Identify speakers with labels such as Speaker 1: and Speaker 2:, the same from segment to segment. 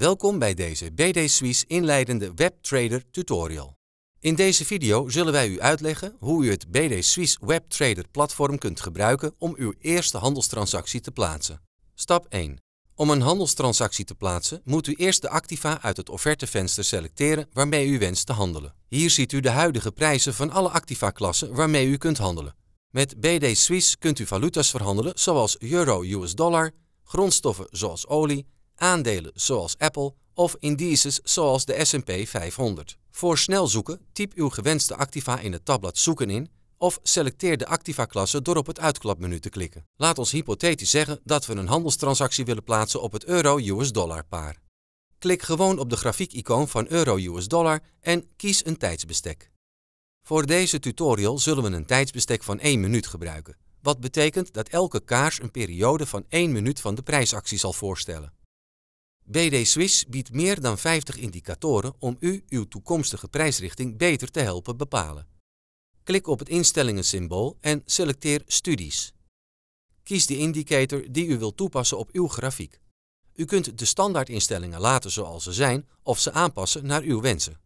Speaker 1: Welkom bij deze BD Suisse inleidende WebTrader tutorial. In deze video zullen wij u uitleggen hoe u het BD Suisse WebTrader platform kunt gebruiken om uw eerste handelstransactie te plaatsen. Stap 1. Om een handelstransactie te plaatsen moet u eerst de activa uit het offertevenster selecteren waarmee u wenst te handelen. Hier ziet u de huidige prijzen van alle activa-klassen waarmee u kunt handelen. Met BD Suisse kunt u valutas verhandelen zoals euro US dollar, grondstoffen zoals olie aandelen zoals Apple of indices zoals de S&P 500. Voor snel zoeken typ uw gewenste activa in het tabblad Zoeken in of selecteer de activa-klasse door op het uitklapmenu te klikken. Laat ons hypothetisch zeggen dat we een handelstransactie willen plaatsen op het euro-US-dollar paar. Klik gewoon op de grafiek-icoon van euro-US dollar en kies een tijdsbestek. Voor deze tutorial zullen we een tijdsbestek van 1 minuut gebruiken, wat betekent dat elke kaars een periode van 1 minuut van de prijsactie zal voorstellen. BD Swiss biedt meer dan 50 indicatoren om u uw toekomstige prijsrichting beter te helpen bepalen. Klik op het instellingen-symbool en selecteer Studies. Kies de indicator die u wilt toepassen op uw grafiek. U kunt de standaardinstellingen laten zoals ze zijn of ze aanpassen naar uw wensen.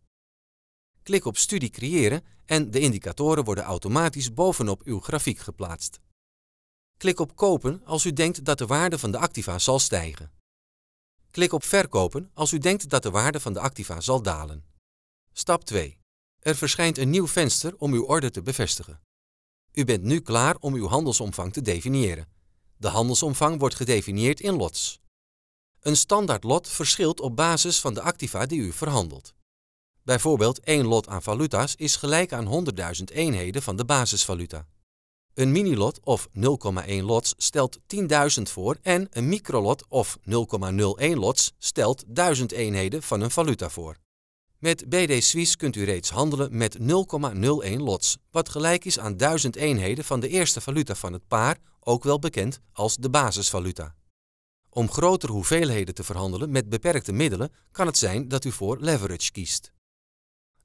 Speaker 1: Klik op Studie creëren en de indicatoren worden automatisch bovenop uw grafiek geplaatst. Klik op Kopen als u denkt dat de waarde van de activa zal stijgen. Klik op Verkopen als u denkt dat de waarde van de activa zal dalen. Stap 2. Er verschijnt een nieuw venster om uw order te bevestigen. U bent nu klaar om uw handelsomvang te definiëren. De handelsomvang wordt gedefinieerd in lots. Een standaard lot verschilt op basis van de activa die u verhandelt. Bijvoorbeeld één lot aan valuta's is gelijk aan 100.000 eenheden van de basisvaluta. Een minilot of 0,1 lots stelt 10.000 voor en een microlot of 0,01 lots stelt 1000 eenheden van een valuta voor. Met BD Suisse kunt u reeds handelen met 0,01 lots, wat gelijk is aan 1000 eenheden van de eerste valuta van het paar, ook wel bekend als de basisvaluta. Om grotere hoeveelheden te verhandelen met beperkte middelen kan het zijn dat u voor leverage kiest.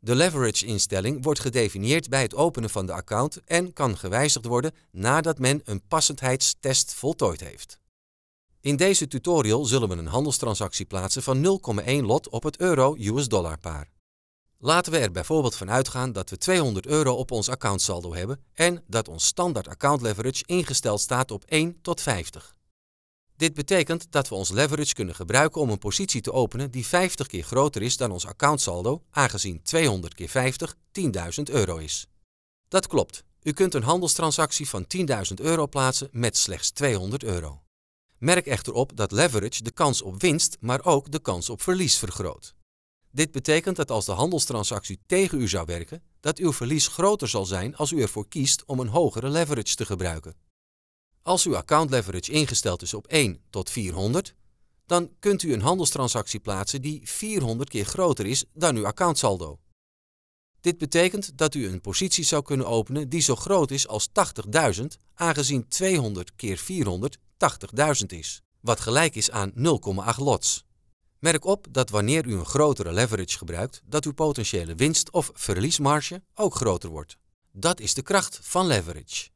Speaker 1: De leverage-instelling wordt gedefinieerd bij het openen van de account en kan gewijzigd worden nadat men een passendheidstest voltooid heeft. In deze tutorial zullen we een handelstransactie plaatsen van 0,1 lot op het euro-US-dollar paar. Laten we er bijvoorbeeld van uitgaan dat we 200 euro op ons accountsaldo hebben en dat ons standaard account leverage ingesteld staat op 1 tot 50. Dit betekent dat we ons leverage kunnen gebruiken om een positie te openen die 50 keer groter is dan ons accountsaldo, aangezien 200 keer 50 10.000 euro is. Dat klopt, u kunt een handelstransactie van 10.000 euro plaatsen met slechts 200 euro. Merk echter op dat leverage de kans op winst, maar ook de kans op verlies vergroot. Dit betekent dat als de handelstransactie tegen u zou werken, dat uw verlies groter zal zijn als u ervoor kiest om een hogere leverage te gebruiken. Als uw account leverage ingesteld is op 1 tot 400, dan kunt u een handelstransactie plaatsen die 400 keer groter is dan uw accountsaldo. Dit betekent dat u een positie zou kunnen openen die zo groot is als 80.000, aangezien 200 keer 400 80.000 is, wat gelijk is aan 0,8 lots. Merk op dat wanneer u een grotere leverage gebruikt, dat uw potentiële winst- of verliesmarge ook groter wordt. Dat is de kracht van leverage.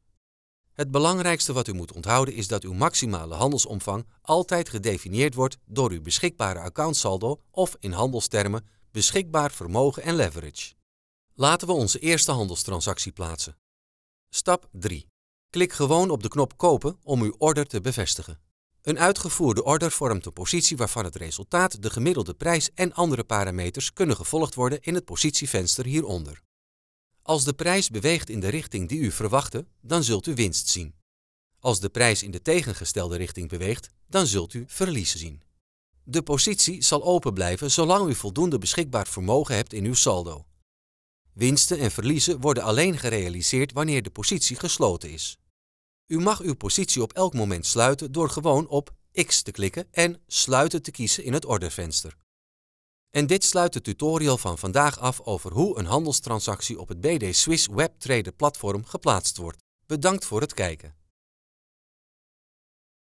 Speaker 1: Het belangrijkste wat u moet onthouden is dat uw maximale handelsomvang altijd gedefinieerd wordt door uw beschikbare accountsaldo of in handelstermen beschikbaar vermogen en leverage. Laten we onze eerste handelstransactie plaatsen. Stap 3. Klik gewoon op de knop Kopen om uw order te bevestigen. Een uitgevoerde order vormt een positie waarvan het resultaat, de gemiddelde prijs en andere parameters kunnen gevolgd worden in het positievenster hieronder. Als de prijs beweegt in de richting die u verwachtte, dan zult u winst zien. Als de prijs in de tegengestelde richting beweegt, dan zult u verlies zien. De positie zal open blijven zolang u voldoende beschikbaar vermogen hebt in uw saldo. Winsten en verliezen worden alleen gerealiseerd wanneer de positie gesloten is. U mag uw positie op elk moment sluiten door gewoon op X te klikken en Sluiten te kiezen in het ordervenster. En dit sluit de tutorial van vandaag af over hoe een handelstransactie op het BD Swiss Web platform geplaatst wordt. Bedankt voor het kijken.